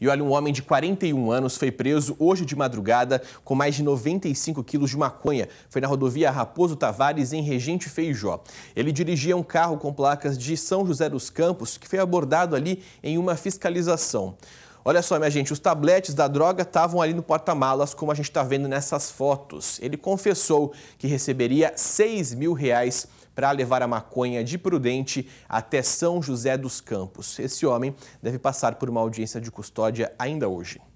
E olha, um homem de 41 anos foi preso hoje de madrugada com mais de 95 quilos de maconha. Foi na rodovia Raposo Tavares, em Regente Feijó. Ele dirigia um carro com placas de São José dos Campos, que foi abordado ali em uma fiscalização. Olha só, minha gente, os tabletes da droga estavam ali no porta-malas, como a gente está vendo nessas fotos. Ele confessou que receberia 6 mil reais para levar a maconha de Prudente até São José dos Campos. Esse homem deve passar por uma audiência de custódia ainda hoje.